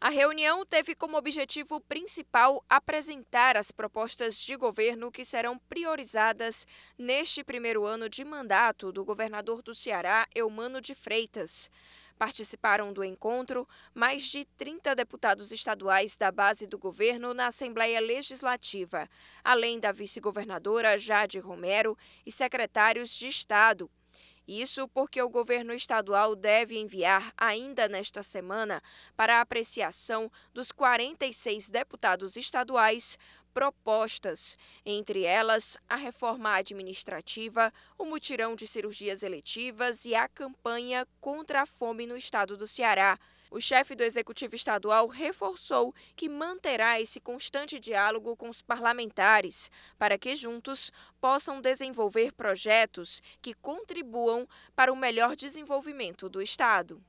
A reunião teve como objetivo principal apresentar as propostas de governo que serão priorizadas neste primeiro ano de mandato do governador do Ceará, Eumano de Freitas. Participaram do encontro mais de 30 deputados estaduais da base do governo na Assembleia Legislativa, além da vice-governadora Jade Romero e secretários de Estado, isso porque o governo estadual deve enviar ainda nesta semana para apreciação dos 46 deputados estaduais propostas, entre elas a reforma administrativa, o mutirão de cirurgias eletivas e a campanha contra a fome no estado do Ceará. O chefe do Executivo Estadual reforçou que manterá esse constante diálogo com os parlamentares, para que juntos possam desenvolver projetos que contribuam para o melhor desenvolvimento do Estado.